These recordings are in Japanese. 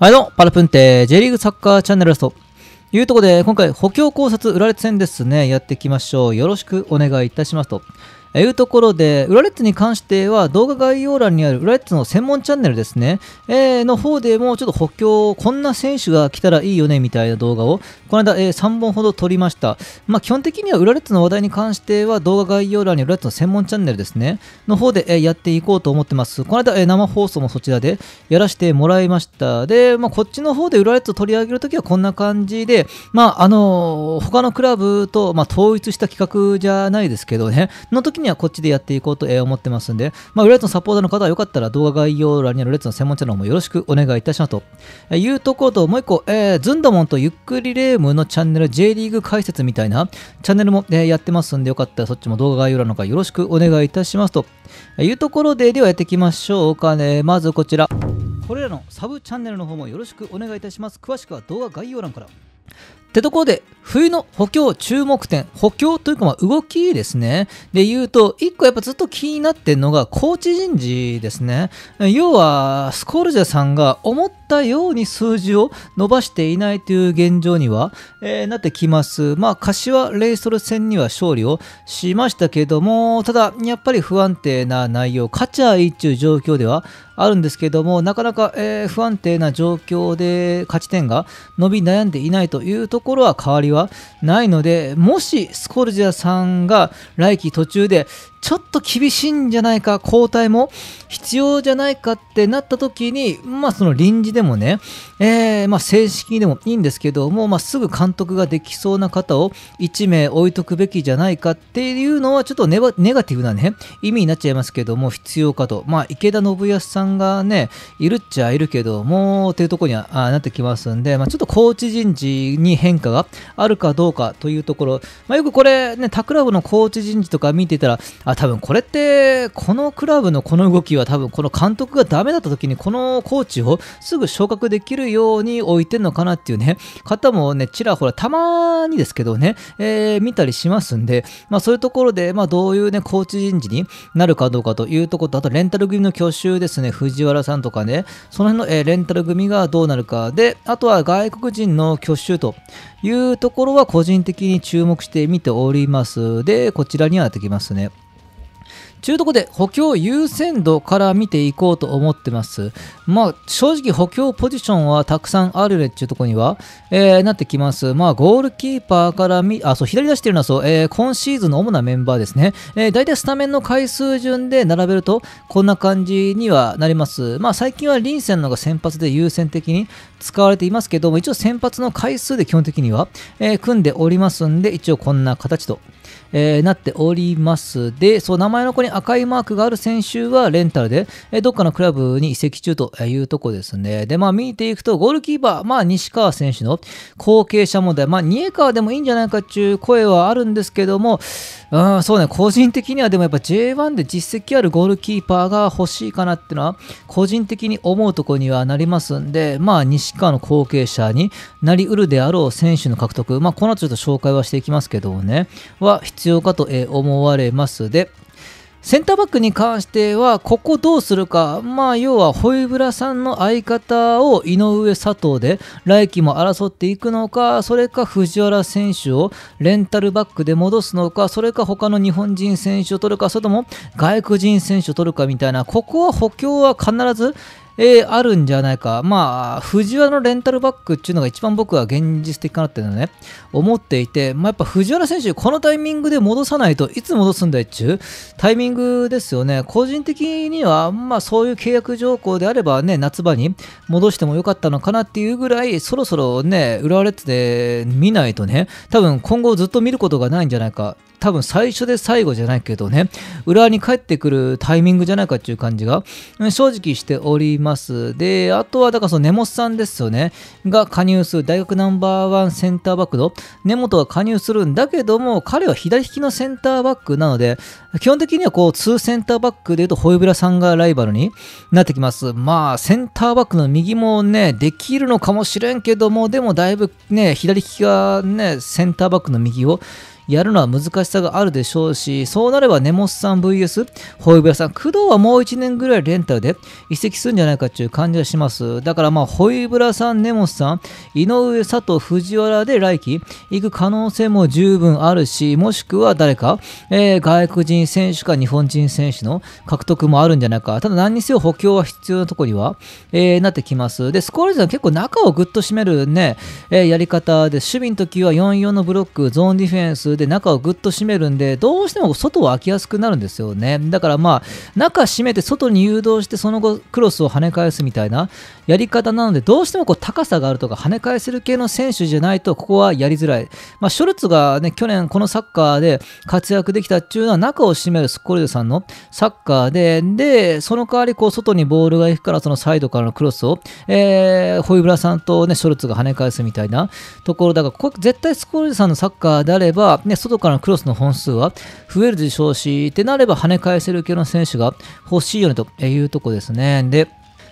はいどうも、パラプンテ、J リーグサッカーチャンネルですというところで、今回補強考察裏列戦ですね、やっていきましょう。よろしくお願いいたしますと。えいうところで、ウラレッツに関しては動画概要欄にあるウラレッツの専門チャンネルですね、えー、の方でもちょっと補強、こんな選手が来たらいいよねみたいな動画を、この間、えー、3本ほど撮りました。まあ、基本的にはウラレッツの話題に関しては動画概要欄にウラレッツの専門チャンネルですね、の方で、えー、やっていこうと思ってます。この間、え生放送もそちらでやらせてもらいました。で、まあ、こっちの方でウラレッツを取り上げるときはこんな感じで、まあ、あの他のクラブと、ま統一した企画じゃないですけどね、の時にはこっちでやっていこうと思ってますんで、まあ、レッツのサポーターの方はよかったら動画概要欄にあるレッツの専門チャンネルもよろしくお願いいたしますというところと、もう一個、えー、ズンダモンとゆっくりレームのチャンネル J リーグ解説みたいなチャンネルも、えやってますんで、よかったらそっちも動画概要欄の方よろしくお願いいたしますというところで、ではやっていきましょうかね。まずこちら。これらのサブチャンネルの方もよろしくお願いいたします。詳しくは動画概要欄から。ってところで、冬の補強注目点、補強というか動きですね。で言うと、一個やっぱずっと気になってるのが、コーチ人事ですね。要は、スコールジャさんが思ったように数字を伸ばしていないという現状には、えー、なってきます。まあ、柏レイソル戦には勝利をしましたけども、ただ、やっぱり不安定な内容、勝ちゃいいっていう状況ではあるんですけども、なかなか、えー、不安定な状況で勝ち点が伸び悩んでいないというところは変わりはないので、もしスコルジャさんが来季途中でちょっと厳しいんじゃないか、交代も必要じゃないかってなった時に、まあその臨時でもね、えー、まあ正式でもいいんですけども、まあすぐ監督ができそうな方を1名置いとくべきじゃないかっていうのは、ちょっとネガティブなね、意味になっちゃいますけども、必要かと。まあ池田信康さんがね、いるっちゃいるけども、っていうところにはなってきますんで、まあちょっとコーチ人事に変化があるかどうかというところ、まあよくこれね、タクラブのコーチ人事とか見てたら、あ多分これってこのクラブのこの動きは多分この監督がダメだった時にこのコーチをすぐ昇格できるように置いてんのかなっていうね方もねちらほらたまにですけどね、えー、見たりしますんで、まあ、そういうところで、まあ、どういうねコーチ人事になるかどうかというところとあとレンタル組の挙手ですね藤原さんとかねその辺の、えー、レンタル組がどうなるかであとは外国人の挙手というところは個人的に注目して見ておりますでこちらには出ってきますね。ちゅうとこで補強優先度から見ていこうと思ってます。まあ、正直補強ポジションはたくさんあるねっていうとこには、えー、なってきます。まあ、ゴールキーパーから見、あ、そう、左出してるのはそう、えー、今シーズンの主なメンバーですね。えー、大体スタメンの回数順で並べると、こんな感じにはなります。まあ、最近はリンセンのが先発で優先的に使われていますけども、一応先発の回数で基本的には、え組んでおりますんで、一応こんな形とえー、なっております。で、そう、名前の子に赤いマークがある選手はレンタルで、えー、どっかのクラブに移籍中というとこですね。で、まあ見ていくと、ゴールキーパー、まあ西川選手の後継者問題、まあ二重川でもいいんじゃないかっていう声はあるんですけども、うん、そうね、個人的にはでもやっぱ J1 で実績あるゴールキーパーが欲しいかなっていうのは、個人的に思うとこにはなりますんで、まあ西川の後継者になりうるであろう選手の獲得、まあこの後ちょっと紹介はしていきますけどね、は必要かと思われますでセンターバックに関してはここどうするか、まあ、要はホイブラさんの相方を井上、佐藤で来季も争っていくのかそれか藤原選手をレンタルバックで戻すのかそれか他の日本人選手を取るかそれとも外国人選手を取るかみたいなここは補強は必ずえー、あるんじゃないか。まあ、藤原のレンタルバックっていうのが一番僕は現実的かなっていうのね、思っていて、まあ、やっぱ藤原選手、このタイミングで戻さないといつ戻すんだいっちゅうタイミングですよね。個人的には、まあ、そういう契約条項であればね、夏場に戻してもよかったのかなっていうぐらい、そろそろね、浦和レッズで見ないとね、多分今後ずっと見ることがないんじゃないか。多分最初で最後じゃないけどね、浦和に帰ってくるタイミングじゃないかっていう感じが正直しております。で、あとはだからその根本さんですよね、が加入する大学ナンバーワンセンターバックの根本は加入するんだけども、彼は左利きのセンターバックなので、基本的にはこう2センターバックでいうとホイブラさんがライバルになってきます。まあ、センターバックの右もね、できるのかもしれんけども、でもだいぶね、左利きがね、センターバックの右をやるのは難しさがあるでしょうし、そうなれば根本さん VS ホイブラさん、工藤はもう1年ぐらいレンタルで移籍するんじゃないかっていう感じがします。だからまあ、ホイブラさん、根本さん、井上、佐藤、藤原で来季行く可能性も十分あるし、もしくは誰か、えー、外国人選手か日本人選手の獲得もあるんじゃないか。ただ何にせよ補強は必要なところには、えー、なってきます。で、スコールズは結構中をぐっと締めるね、えー、やり方で、守備の時は4-4のブロック、ゾーンディフェンス、で中をぐっと閉めるんでどうしても外は開きやすくなるんですよねだからまあ中閉めて外に誘導してその後クロスを跳ね返すみたいなやり方なのでどうしてもこう高さがあるとか跳ね返せる系の選手じゃないとここはやりづらい、まあ、ショルツがね去年このサッカーで活躍できたっていうのは中を閉めるスコルデさんのサッカーででその代わりこう外にボールが行くからそのサイドからのクロスを、えー、ホイブラさんと、ね、ショルツが跳ね返すみたいなところだからここ絶対スコルデさんのサッカーであればね、外からのクロスの本数は増えるでしょうし、ってなれば跳ね返せる系の選手が欲しいよねというとこですね。で、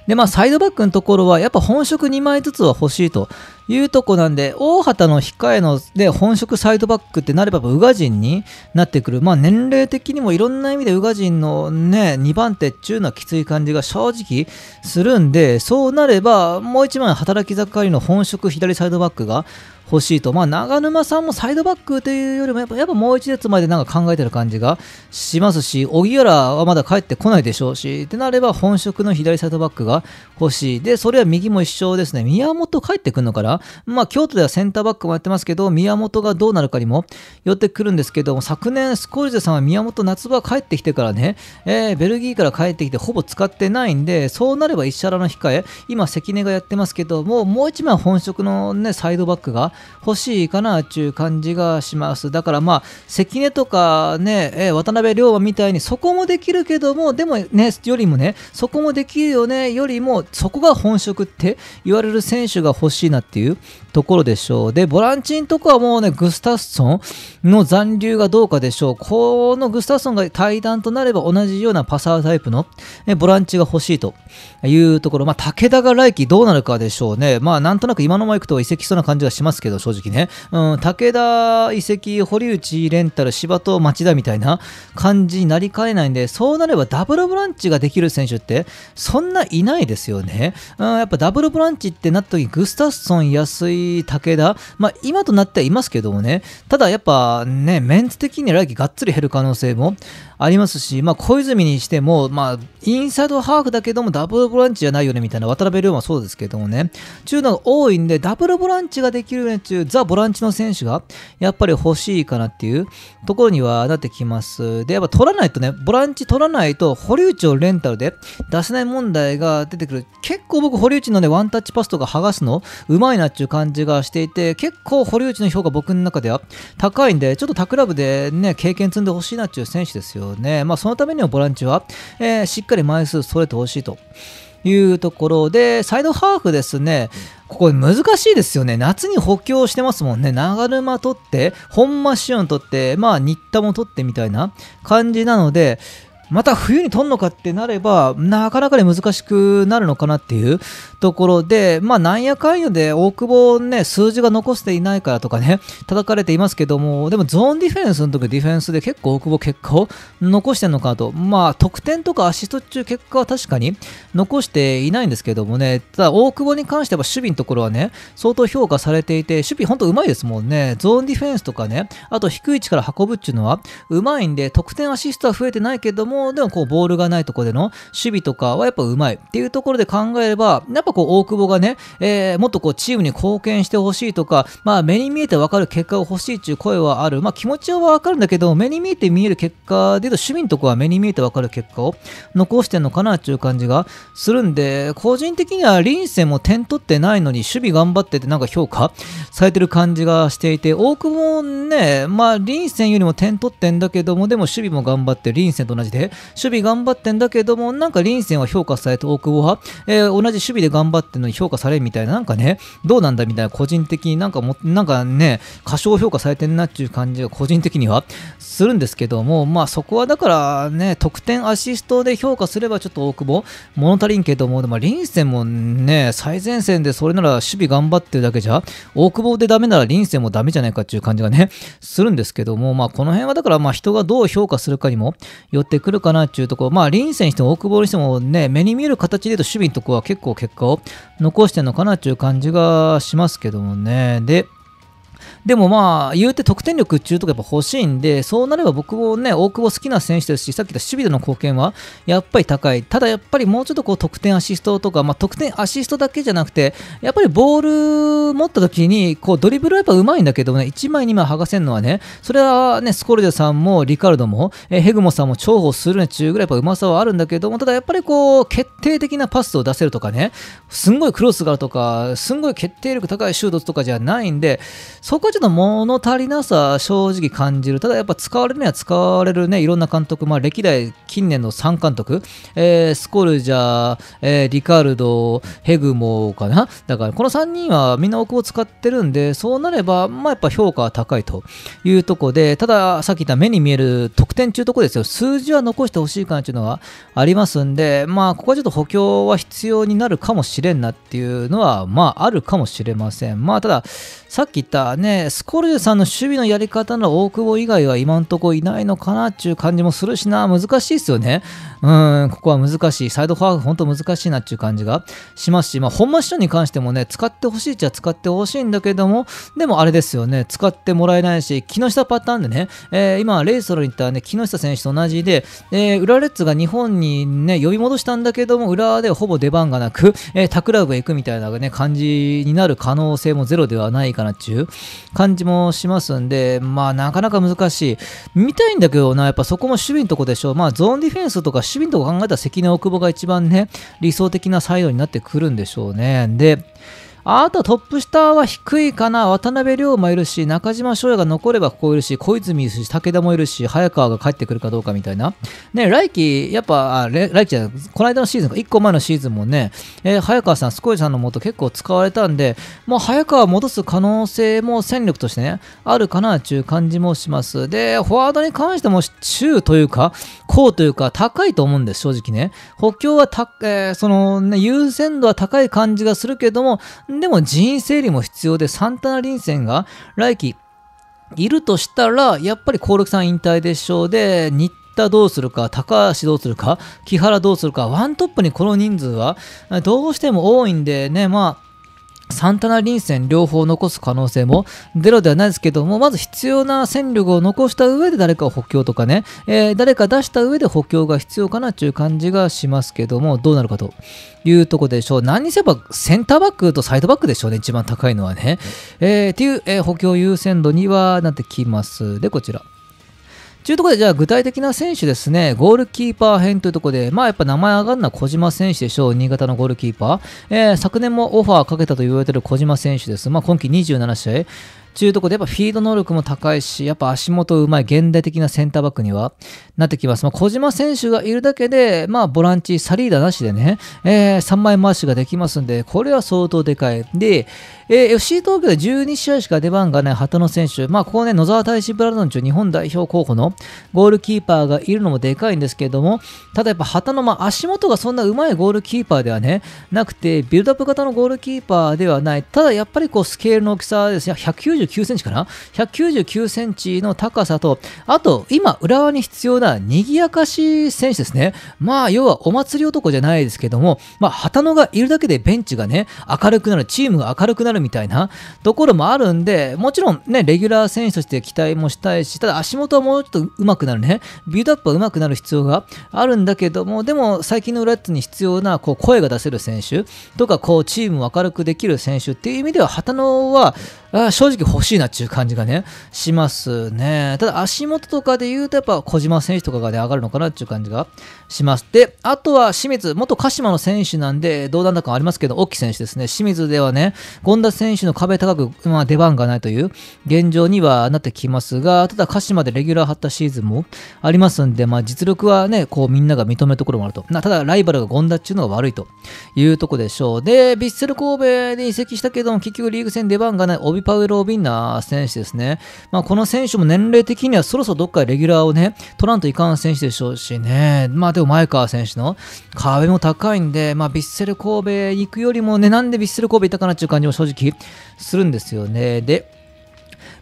で、まあ、サイドバックのところは、やっぱ本職2枚ずつは欲しいというとこなんで、大畑の控えので本職サイドバックってなれば、宇賀神になってくる。まあ年齢的にもいろんな意味で宇賀神のね、2番手っていうのはきつい感じが正直するんで、そうなれば、もう一枚働き盛りの本職左サイドバックが欲しいと、まあ、長沼さんもサイドバックというよりもやっぱ、やっぱもう一列前でなんか考えてる感じがしますし、荻原はまだ帰ってこないでしょうし、ってなれば本職の左サイドバックが欲しい。で、それは右も一緒ですね。宮本帰ってくるのかなまあ、京都ではセンターバックもやってますけど、宮本がどうなるかにも寄ってくるんですけども、昨年、スコルジェさんは宮本夏場帰ってきてからね、えー、ベルギーから帰ってきてほぼ使ってないんで、そうなれば石原の控え、今、関根がやってますけども、もう一枚本職のね、サイドバックが欲しいかなっていう感じがします。だからまあ、関根とかね、えー、渡辺龍馬みたいにそこもできるけども、でもね、よりもね、そこもできるよね、よりも、そこが本職って言われる選手が欲しいなっていういうところでしょう。で、ボランチンとかはもうね、グスタッソンの残留がどうかでしょう。このグスタッソンが対談となれば同じようなパサータイプのボランチが欲しいというところ、まあ、武田が来季どうなるかでしょうね、まあ、なんとなく今のままいくと移籍しそうな感じはしますけど、正直ね、うん、武田移籍、堀内レンタル、芝と町田みたいな感じになりかねないんで、そうなればダブルブランチができる選手って、そんないないですよね。うん、やっぱダブルブランチってなった時グスタッソン、安井、武田、まあ、今となってはいますけどもね、ただやっぱね、メンツ的に来季がっつり減る可能性もありますし、まあ、小泉にしても、まあ、インサイドハーフだけども、ダブルダブルボランチじゃないよねみたいな渡辺龍馬そうですけどもね、中の多いんで、ダブルボランチができるね中、ザ・ボランチの選手がやっぱり欲しいかなっていうところにはなってきます。で、やっぱ取らないとね、ボランチ取らないと、堀内をレンタルで出せない問題が出てくる。結構僕、堀内のね、ワンタッチパスとか剥がすの、うまいなっていう感じがしていて、結構堀内の評価僕の中では高いんで、ちょっと他クラブでね、経験積んでほしいなっていう選手ですよね。まあ、そのためにはボランチは、えー、しっかり枚数揃えてほしいと。いうところで、サイドハーフですね、ここ難しいですよね。夏に補強してますもんね。長沼取って、本間潮取って、まあ、新田も取ってみたいな感じなので、また冬にとんのかってなればなかなかね難しくなるのかなっていうところでまあなんやかんやで大久保ね数字が残していないからとかね叩かれていますけどもでもゾーンディフェンスの時ディフェンスで結構大久保結果を残してんのかとまあ得点とかアシスト中結果は確かに残していないんですけどもねただ大久保に関しては守備のところはね相当評価されていて守備ほんとうまいですもんねゾーンディフェンスとかねあと低い位置から運ぶっていうのはうまいんで得点アシストは増えてないけどももでもこうボールがないとこでの守備とかはやっぱうまいっていうところで考えればやっぱこう大久保がね、えー、もっとこうチームに貢献してほしいとか、まあ、目に見えて分かる結果が欲しいっていう声はある、まあ、気持ちは分かるんだけど目に見えて見える結果で言うと守備のとこは目に見えて分かる結果を残してんのかなっていう感じがするんで個人的には臨戦も点取ってないのに守備頑張っててなんか評価されてる感じがしていて大久保ねまあ臨戦よりも点取ってんだけどもでも守備も頑張って臨戦と同じで守備頑張ってんだけども、なんか臨戦は評価されて大久保派、えー、同じ守備で頑張ってんのに評価されみたいな、なんかね、どうなんだみたいな、個人的になんかも、なんかね、過小評価されてんなっていう感じが個人的にはするんですけども、まあそこはだからね、得点アシストで評価すればちょっと大久保、物足りんけども、でも臨戦もね、最前線でそれなら守備頑張ってるだけじゃ、大久保でダメなら臨戦もダメじゃないかっていう感じがね、するんですけども、まあこの辺はだからまあ人がどう評価するかにもよってくるるかなっていうところ、まあ、臨戦しても、大久保にしてもね、目に見える形で言うと、守備のところは結構結果を残してるのかなっていう感じがしますけどもね。で、でもまあ、言うて得点力っていうとこやっぱ欲しいんで、そうなれば僕もね、大久保好きな選手ですし、さっき言った守備での貢献はやっぱり高い。ただやっぱりもうちょっとこう得点アシストとか、まあ、得点アシストだけじゃなくて、やっぱりボール持った時に、こうドリブルはやっぱうまいんだけどね、1枚2枚剥がせるのはね、それはね、スコルデさんもリカルドも、えヘグモさんも重宝するねっちゅうぐらいやっぱうまさはあるんだけども、ただやっぱりこう、決定的なパスを出せるとかね、すんごいクロスがあるとか、すんごい決定力高いシュートとかじゃないんで、そこじゃちょっと物足りなさ正直感じる。ただやっぱ使われるには使われるね、いろんな監督、まあ歴代近年の3監督、えー、スコルジャー、えー、リカルド、ヘグモかな。だからこの3人はみんな奥を使ってるんで、そうなれば、まあやっぱ評価は高いというとこで、たださっき言った目に見える得点中とこですよ、数字は残してほしいかなというのはありますんで、まあここはちょっと補強は必要になるかもしれんなっていうのは、まああるかもしれません。まあただ、さっき言ったね、スコルジュさんの守備のやり方の大久保以外は今んとこいないのかなっていう感じもするしな、難しいですよね。うん、ここは難しい。サイドファーフ、本当難しいなっていう感じがしますし、まあ、本間師匠に関してもね、使ってほしいっちゃ使ってほしいんだけども、でもあれですよね、使ってもらえないし、木下パターンでね、えー、今、レイソルに行った、ね、木下選手と同じで、えー、浦レッズが日本にね、呼び戻したんだけども、裏ではほぼ出番がなく、えー、タクラブへ行くみたいな、ね、感じになる可能性もゼロではないかなっていう感じもしますんで、まあ、なかなか難しい。見たいんだけどな、やっぱそこも守備のとこでしょ。まあ、ゾーンディフェンスとか守備のとこ考えたら関根大久保が一番ね、理想的なサイドになってくるんでしょうね。で、あとトップ下は低いかな。渡辺亮もいるし、中島翔也が残ればここいるし、小泉いるし、武田もいるし、早川が帰ってくるかどうかみたいな。ね、来季、やっぱ、あ来季じゃない、この間のシーズンか、1個前のシーズンもね、えー、早川さん、スコイさんのもと結構使われたんで、もう早川戻す可能性も戦力としてね、あるかなっていう感じもします。で、フォワードに関しても、中というか、高というか、高いと思うんです、正直ね。補強はた、えー、その、ね、優先度は高い感じがするけども、でも人員整理も必要でサンタナ臨戦が来季いるとしたらやっぱり興梠さん引退でしょうで日田どうするか高橋どうするか木原どうするかワントップにこの人数はどうしても多いんでねまあサンタナリンセン両方残す可能性もゼロではないですけども、まず必要な戦力を残した上で誰かを補強とかね、えー、誰か出した上で補強が必要かなっていう感じがしますけども、どうなるかというとこでしょう。何にせばセンターバックとサイドバックでしょうね、一番高いのはね。えー、っていう、えー、補強優先度にはなってきます。で、こちら。というところで、じゃあ具体的な選手ですね、ゴールキーパー編というところで、まあやっぱ名前上がるのは小島選手でしょう、新潟のゴールキーパー。えー、昨年もオファーかけたと言われている小島選手です。まあ今季27試合。というところで、やっぱフィード能力も高いし、やっぱ足元うまい、現代的なセンターバックにはなってきます。まあ、小島選手がいるだけで、まあ、ボランチ、サリーダなしでね、えー、3枚回しができますんで、これは相当でかい。で、えー、FC 東京で12試合しか出番がない旗野選手、まあ、ここね、野沢大志ブラン中日本代表候補のゴールキーパーがいるのもでかいんですけれども、ただやっぱ旗野、まあ、足元がそんなうまいゴールキーパーではね、なくて、ビルドアップ型のゴールキーパーではない、ただやっぱりこうスケールの大きさですね、199センチかな ?199 センチの高さと、あと、今、浦和に必要な賑やかし選手ですね。まあ、要はお祭り男じゃないですけども、まあ、旗野がいるだけでベンチがね、明るくなる、チームが明るくなるるみたいなところもあるんで、もちろんね、レギュラー選手として期待もしたいし、ただ足元はもうちょっと上手くなるね、ビルドアップは上手くなる必要があるんだけども、でも最近の裏ッに必要なこう声が出せる選手とか、こうチームを明るくできる選手っていう意味では、旗野は、あ正直欲しいなっていう感じがね、しますね。ただ足元とかで言うとやっぱ小島選手とかがね、上がるのかなっていう感じがします。で、あとは清水、元鹿島の選手なんで、どうなんだかありますけど、大き選手ですね。清水ではね、権田選手の壁高く、まあ、出番がないという現状にはなってきますが、ただ鹿島でレギュラー張ったシーズンもありますんで、まあ、実力はね、こうみんなが認めるところもあると。ただライバルが権田っていうのが悪いというとこでしょう。で、ヴィッセル神戸に移籍したけども、結局リーグ戦出番がないパウロ・ビンナー選手ですね。まあ、この選手も年齢的にはそろそろどっかレギュラーをね、取らんといかん選手でしょうしね。まあ、でも前川選手の壁も高いんで、まあ、ヴィッセル神戸行くよりもね、なんでヴィッセル神戸行ったかなっていう感じも正直するんですよね。で、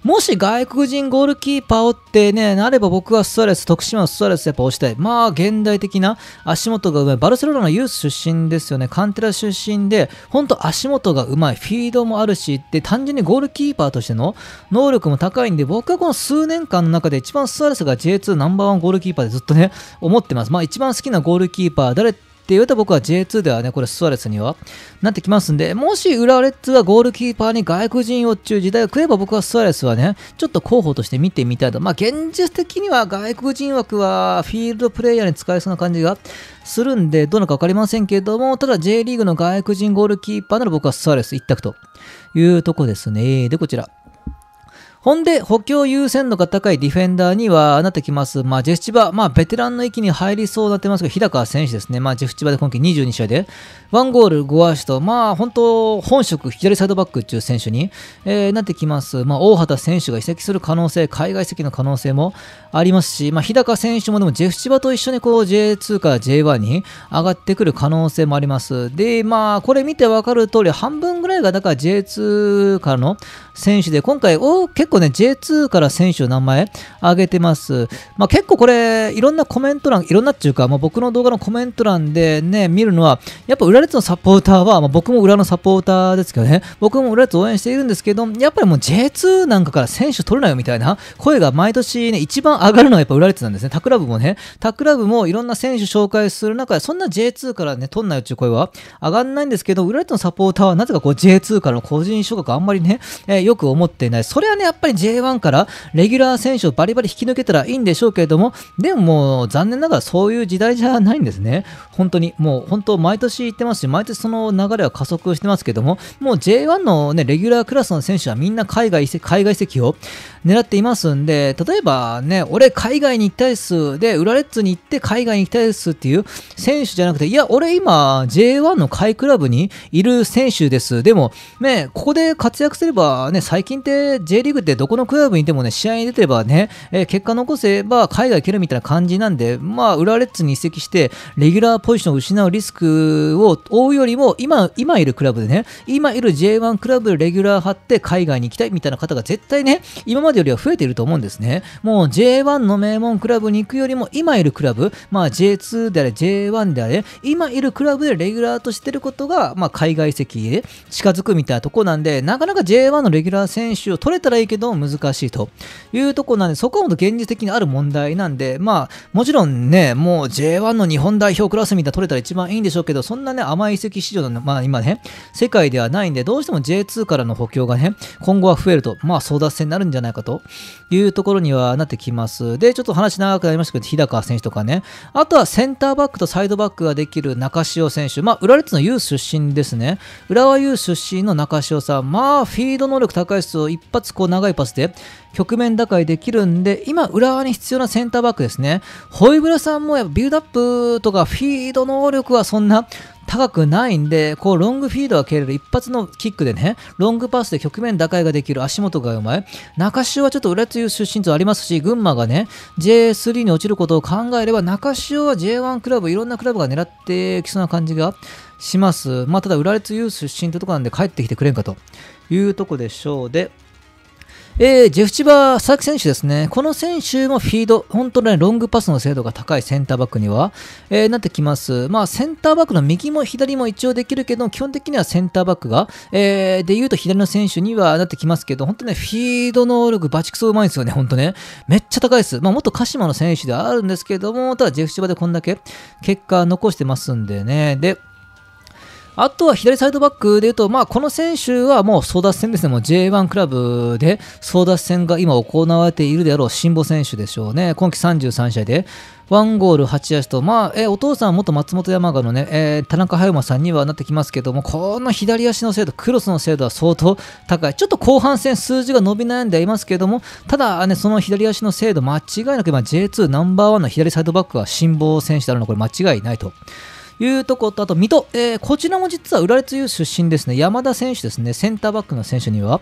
もし外国人ゴールキーパーをってね、なれば僕はストレス、徳島のストレスやっぱ押したい。まあ、現代的な足元がうまい。バルセロナのユース出身ですよね。カンテラ出身で、ほんと足元がうまい。フィードもあるし、で、単純にゴールキーパーとしての能力も高いんで、僕はこの数年間の中で一番ストレスが J2 ナンバーワンゴールキーパーでずっとね、思ってます。まあ、一番好きなゴールキーパー、誰って言うと僕は J2 ではね、これスアレスにはなってきますんで、もし浦和レッズはゴールキーパーに外国人をっていう時代が来れば僕はスワレスはね、ちょっと候補として見てみたいと。まあ現実的には外国人枠はフィールドプレイヤーに使えそうな感じがするんで、どうなのか分かりませんけども、ただ J リーグの外国人ゴールキーパーなら僕はスワレス一択というとこですね。で、こちら。ほんで、補強優先度が高いディフェンダーにはなってきます。まあ、ジェフチバ、まあ、ベテランの域に入りそうになってますけど、日高選手ですね。まあ、ジェフチバで今季22試合で、1ゴール5アシスト、まあ、本当本職左サイドバックっていう選手に、えー、なってきます。まあ、大畑選手が移籍する可能性、海外移籍の可能性もありますし、まあ、日高選手もでも、ジェフチバと一緒にこう、J2 から J1 に上がってくる可能性もあります。で、まあ、これ見てわかる通り、半分ぐらいが、だから J2 からの選手で、今回、お結構構ね、J2 から選手の名前挙げてます。まあ、結構これ、いろんなコメント欄、いろんなっていうか、まあ、僕の動画のコメント欄でね、見るのは、やっぱ浦列のサポーターは、まあ、僕も裏のサポーターですけどね、僕も裏列応援しているんですけど、やっぱりもう J2 なんかから選手取るなよみたいな声が毎年ね、一番上がるのはやっぱ浦列なんですね。タクラブもね、タクラブもいろんな選手紹介する中で、そんな J2 からね、取んなよっていう声は上がんないんですけど、裏列のサポーターはなぜかこう J2 からの個人昇格あんまりね、えー、よく思っていない。それはね、やっぱぱり J1 からレギュラー選手をバリバリ引き抜けたらいいんでしょうけれども、でももう残念ながらそういう時代じゃないんですね。本当に、もう本当毎年言ってますし、毎年その流れは加速してますけども、もう J1 のね、レギュラークラスの選手はみんな海外移籍、海外移籍を狙っていますんで、例えばね、俺海外に行きたいっす。で、裏レッズに行って海外に行きたいっすっていう選手じゃなくて、いや、俺今 J1 の海クラブにいる選手です。でも、ね、ここで活躍すればね、最近って J リーグってどこのクラブにいてもね、試合に出てればね、え結果残せば海外行けるみたいな感じなんで、まあ、裏レッズに移籍して、レギュラーポジションを失うリスクを負うよりも、今、今いるクラブでね、今いる J1 クラブでレギュラー張って海外に行きたいみたいな方が絶対ね、今まででよりは増えていると思うんですね。もう J1 の名門クラブに行くよりも、今いるクラブ、まあ、J2 であれ、J1 であれ、今いるクラブでレギュラーとしてることが、まあ、海外籍へ近づくみたいなとこなんで、なかなか J1 のレギュラー選手を取れたらいいけど、難しいというとこなんで、そこはも現実的にある問題なんで、まあ、もちろんね、もう J1 の日本代表クラスみたいな取れたら一番いいんでしょうけど、そんなね、甘い移籍市場の、まあ今ね、世界ではないんで、どうしても J2 からの補強がね、今後は増えると、まあ争奪戦になるんじゃないかというところにはなってきます。で、ちょっと話長くなりましたけど、日高選手とかね、あとはセンターバックとサイドバックができる中潮選手、まあ、浦和レッズのス出身ですね、浦和ス出身の中潮さん、まあ、フィード能力高いですを一発こう長いパスで局面打開できるんで、今、浦和に必要なセンターバックですね、ホイブラさんもやっぱビルドアップとかフィード能力はそんな高くないんで、こうロングフィードは蹴れる一発のキックでね、ロングパスで局面打開ができる足元がうまい。中潮はちょっと裏浦津出身とありますし、群馬がね、J3 に落ちることを考えれば、中潮は J1 クラブ、いろんなクラブが狙ってきそうな感じがします。まあ、ただ、浦津ユース出身ってとこなんで帰ってきてくれんかというとこでしょう。で、えー、ジェフチバー、佐々木選手ですね。この選手もフィード、本当ね、ロングパスの精度が高いセンターバックには、えー、なってきます。まあ、センターバックの右も左も一応できるけど、基本的にはセンターバックが、えー、で言うと左の選手にはなってきますけど、本当ね、フィード能力、バチクソうまいんですよね、本当ね。めっちゃ高いです。まあ、元鹿島の選手ではあるんですけども、ただジェフチバでこんだけ結果残してますんでね。で、あとは左サイドバックでいうと、まあ、この選手はもう争奪戦ですね、J1 クラブで争奪戦が今行われているであろう辛抱選手でしょうね、今季33試合で、1ゴール8アシと、まあえお父さん、は元松本山雅のね、えー、田中葉山さんにはなってきますけども、この左足の精度、クロスの精度は相当高い、ちょっと後半戦、数字が伸び悩んでいますけども、ただ、ね、その左足の精度、間違いなく今、J2 ナンバーワンの左サイドバックは辛抱選手であるのこれ間違いないと。いうとこと、あと水戸、えー、こちらも実は浦列優出身ですね、山田選手ですね、センターバックの選手には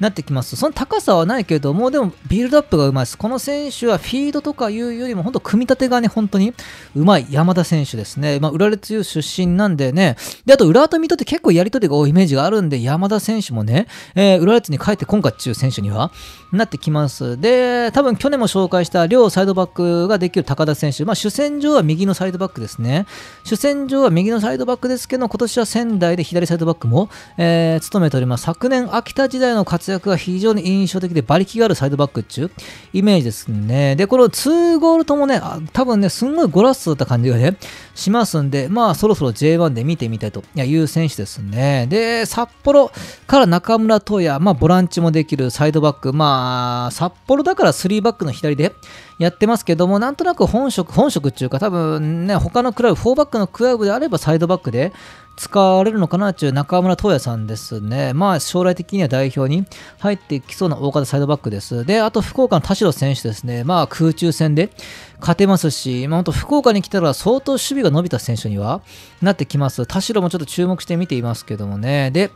なってきます。その高さはないけれども、でもビルドアップがうまいです。この選手はフィードとかいうよりも、本当組み立てがね、本当にうまい山田選手ですね。まあ、浦立 U 出身なんでね、で、あと浦和と水戸って結構やりとりが多いイメージがあるんで、山田選手もね、えー、浦立に帰ってこんかっちゅう選手にはなってきます。で、多分去年も紹介した両サイドバックができる高田選手、まあ、主戦場は右のサイドバックですね。主戦年上は右のサイドバックですけど、今年は仙台で左サイドバックも、えー、務めております。昨年、秋田時代の活躍が非常に印象的で、馬力があるサイドバックっていうイメージですね。で、この2ゴールともね、多分ね、すんごいゴラスだった感じがね、しますんで、まあそろそろ J1 で見てみたいという選手ですね。で、札幌から中村斗也、まあボランチもできるサイドバック、まあ札幌だから3バックの左でやってますけども、なんとなく本職、本職っていうか多分ね、他のクラブ、4バックのクラブであればサイドバックで使われるのかなという中村東也さんですね。まあ、将来的には代表に入ってきそうな大型サイドバックです。で、あと福岡の田代選手ですね。まあ、空中戦で勝てますし、まあ、本当福岡に来たら相当守備が伸びた選手にはなってきます。田代もちょっと注目して見ていますけどもね。で、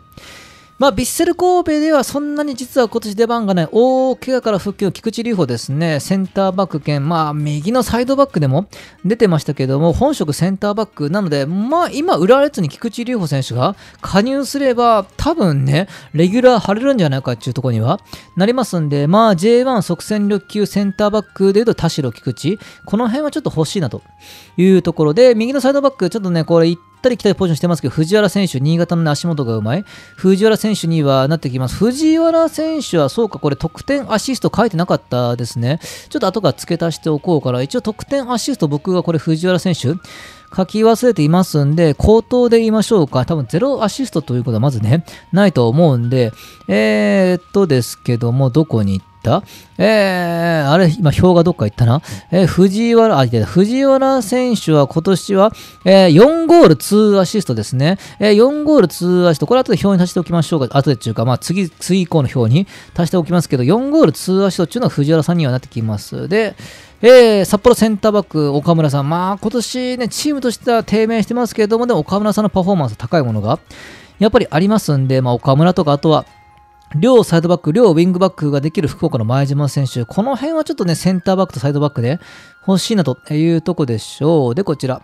まあ、ヴィッセル神戸ではそんなに実は今年出番がない大怪我から復帰の菊池隆穂ですね、センターバック兼、まあ、右のサイドバックでも出てましたけども、本職センターバックなので、まあ、今、浦和レッズに菊池隆穂選手が加入すれば、多分ね、レギュラー張れるんじゃないかっていうところにはなりますんで、まあ、J1 即戦力級センターバックでいうと田代菊池、この辺はちょっと欲しいなというところで、右のサイドバック、ちょっとね、これったり来たりポジションしてますけど、藤原選手、新潟の、ね、足元がうまい。藤原選手にはなってきます。藤原選手は、そうか、これ得点アシスト書いてなかったですね。ちょっと後から付け足しておこうから、一応得点アシスト僕がこれ藤原選手、書き忘れていますんで、口頭で言いましょうか。多分0アシストということはまずね、ないと思うんで、えー、っとですけども、どこに行って、ったえー、あれ、今、表がどっか行ったな。えー、藤原、あ、い藤原選手は今年は、えー、4ゴール2アシストですね。えー、4ゴール2アシスト。これ後で表に足しておきましょうか。後でっていうか、まあ、次、次以降の表に足しておきますけど、4ゴール2アシストっていうのは藤原さんにはなってきます。で、えー、札幌センターバック、岡村さん。まあ、今年ね、チームとしては低迷してますけれども、でも岡村さんのパフォーマンス高いものが、やっぱりありますんで、まあ、岡村とか、あとは、両サイドバック、両ウィングバックができる福岡の前島選手、この辺はちょっとね、センターバックとサイドバックで欲しいなというとこでしょう。で、こちら、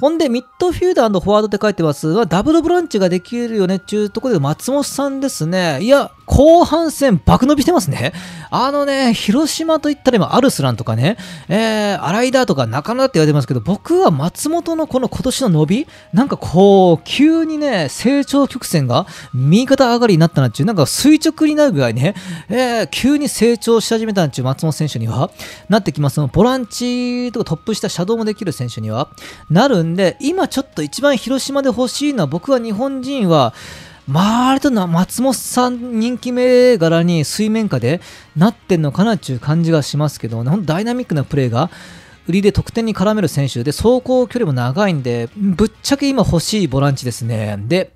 ほんで、ミッドフィーダーフォワードって書いてますが、ダブルブランチができるよねっていうところで、松本さんですね。いや、後半戦爆伸びしてますね。あのね、広島といったら今、アルスランとかね、えー、イダーとか中野だって言われてますけど、僕は松本のこの今年の伸び、なんかこう、急にね、成長曲線が右肩上がりになったなっていう、なんか垂直になるぐらいね、えー、急に成長し始めたなっていう松本選手には、なってきます。ボランチとかトップしたシャドウもできる選手には、なるで今ちょっと一番広島で欲しいのは僕は日本人はまりとな松本さん人気銘柄に水面下でなってんのかなっていう感じがしますけど、ほんとダイナミックなプレーが売りで得点に絡める選手で走行距離も長いんで、ぶっちゃけ今欲しいボランチですね。で、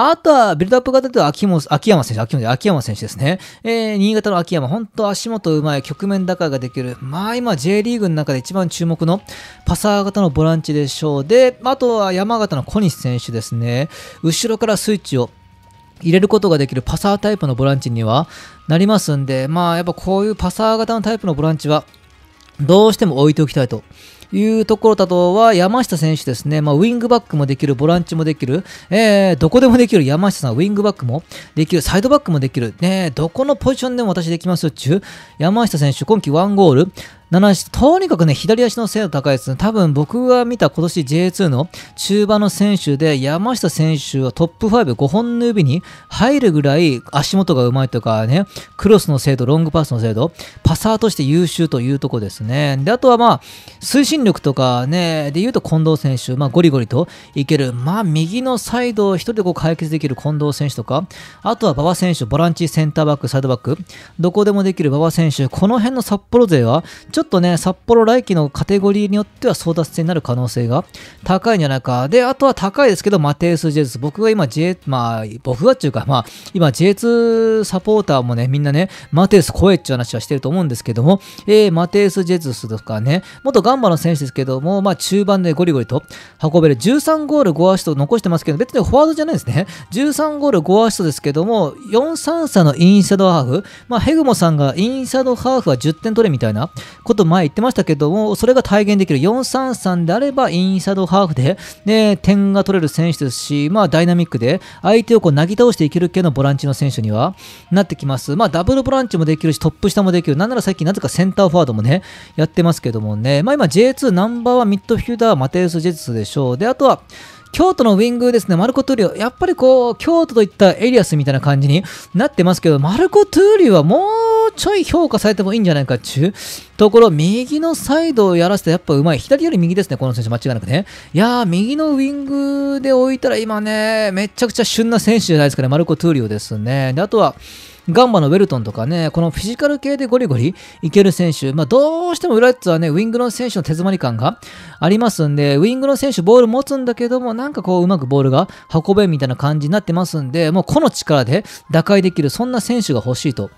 あとは、ビルドアップ型では秋元、秋山選手、秋山秋山選手ですね。えー、新潟の秋山、本当足元うまい、局面打開ができる。まあ今、J リーグの中で一番注目のパサー型のボランチでしょう。で、あとは山形の小西選手ですね。後ろからスイッチを入れることができるパサータイプのボランチにはなりますんで、まあやっぱこういうパサー型のタイプのボランチは、どうしても置いておきたいというところだとは、山下選手ですね、まあ、ウィングバックもできる、ボランチもできる、えー、どこでもできる山下さん、ウィングバックもできる、サイドバックもできる、ね、どこのポジションでも私できますよっちゅう、山下選手、今季1ゴール、7足、とにかくね、左足の精度高いですね。多分僕が見た今年 J2 の中盤の選手で、山下選手はトップ5、5本の指に入るぐらい足元がうまいとかね、クロスの精度、ロングパスの精度、パサーとして優秀というとこですね。で、あとはまあ、推進力とかね、で言うと近藤選手、まあ、ゴリゴリといける、まあ、右のサイドを一人でこう解決できる近藤選手とか、あとは馬場選手、ボランチ、センターバック、サイドバック、どこでもできる馬場選手、この辺の札幌勢は、ちょっとね、札幌来季のカテゴリーによっては争奪戦になる可能性が高いんじゃないか。で、あとは高いですけど、マテウス・ジェズス。僕が今 J、まあ、僕がっていうか、まあ、今 J2 サポーターもね、みんなね、マテウスえっていう話はしてると思うんですけども、えー、マテウス・ジェズスとかね、元ガンバの選手ですけども、まあ、中盤でゴリゴリと運べる13ゴール5アシスト残してますけど、別にフォワードじゃないですね。13ゴール5アシストですけども、4-3-3のインサイドハーフ、まあ、ヘグモさんがインサイドハーフは10点取れみたいなこと前言ってましたけども、それが体現できる433であれば、インサイドハーフで、で、点が取れる選手ですし、まあ、ダイナミックで、相手をこう、なぎ倒していける系のボランチの選手には、なってきます。まあ、ダブルボランチもできるし、トップ下もできる。なんなら最近、なぜかセンターフォワードもね、やってますけどもね、まあ、今、J2 ナンバーワンミッドフィルダー、マテウス・ジェズスでしょう。で、あとは、京都のウィングですね、マルコ・トゥーリオ、やっぱりこう、京都といったエリアスみたいな感じになってますけど、マルコ・トゥーリオはもうちょい評価されてもいいんじゃないかっていうところ、右のサイドをやらせてやっぱうまい。左より右ですね、この選手、間違いなくね。いやー、右のウィングで置いたら今ね、めちゃくちゃ旬な選手じゃないですかね、マルコ・トゥーリオですね。で、あとは、ガンバのウェルトンとかね、このフィジカル系でゴリゴリいける選手、まあ、どうしてもラッツはね、ウィングの選手の手詰まり感がありますんで、ウィングの選手ボール持つんだけども、なんかこううまくボールが運べみたいな感じになってますんで、もう個の力で打開できる、そんな選手が欲しいと。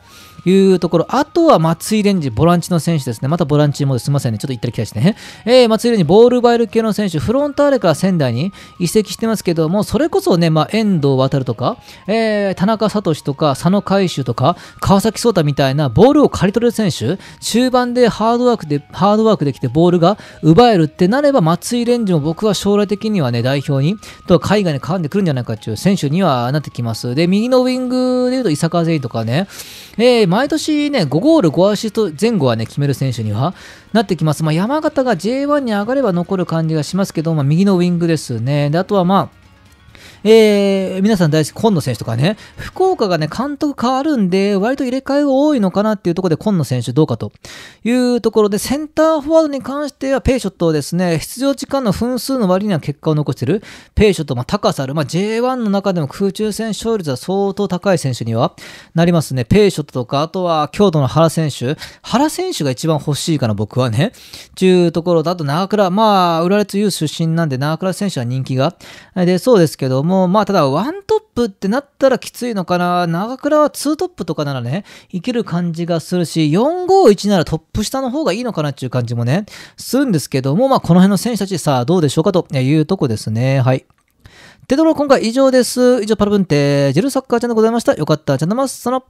いうところ。あとは松井レンジ、ボランチの選手ですね。またボランチもすみませんね。ちょっと行ったり来たりしてね。えー、松井レンジ、ボールバイル系の選手、フロンターレから仙台に移籍してますけども、それこそね、まあ、遠藤航とか、えー、田中聡とか、佐野海舟手とか、川崎颯太みたいなボールを刈り取れる選手、中盤でハードワークで、ハードワークできてボールが奪えるってなれば、松井蓮ジも僕は将来的にはね、代表に、と海外に絡んでくるんじゃないかっていう選手にはなってきます。で、右のウィングで言うと、伊坂勢とかね、えー、毎年ね、5ゴール5アシスト前後はね、決める選手にはなってきます。まあ、山形が J1 に上がれば残る感じがしますけど、まあ、右のウィングですね。で、あとはまあ、えー、皆さん大好き、今野選手とかね、福岡がね、監督変わるんで、割と入れ替えが多いのかなっていうところで、今野選手どうかというところで、センターフォワードに関しては、ペイショットをですね、出場時間の分数の割には結果を残してる、ペイショット、まあ、高さある、まあ、J1 の中でも空中戦勝率は相当高い選手にはなりますね。ペイショットとか、あとは京都の原選手、原選手が一番欲しいかな、僕はね。というところだと、長倉、まあ、浦和レユース出身なんで、長倉選手は人気がで、そうですけども、も、まあただワントップってなったらきついのかな。長倉はツートップとかならね、いける感じがするし、451ならトップ下の方がいいのかなっていう感じもね、するんですけども、まあこの辺の選手たちさあどうでしょうかというとこですね。はい。テドロ今回以上です。以上パルブンテ、ジェルサッカーちゃんでございました。よかった。チャンネルます。その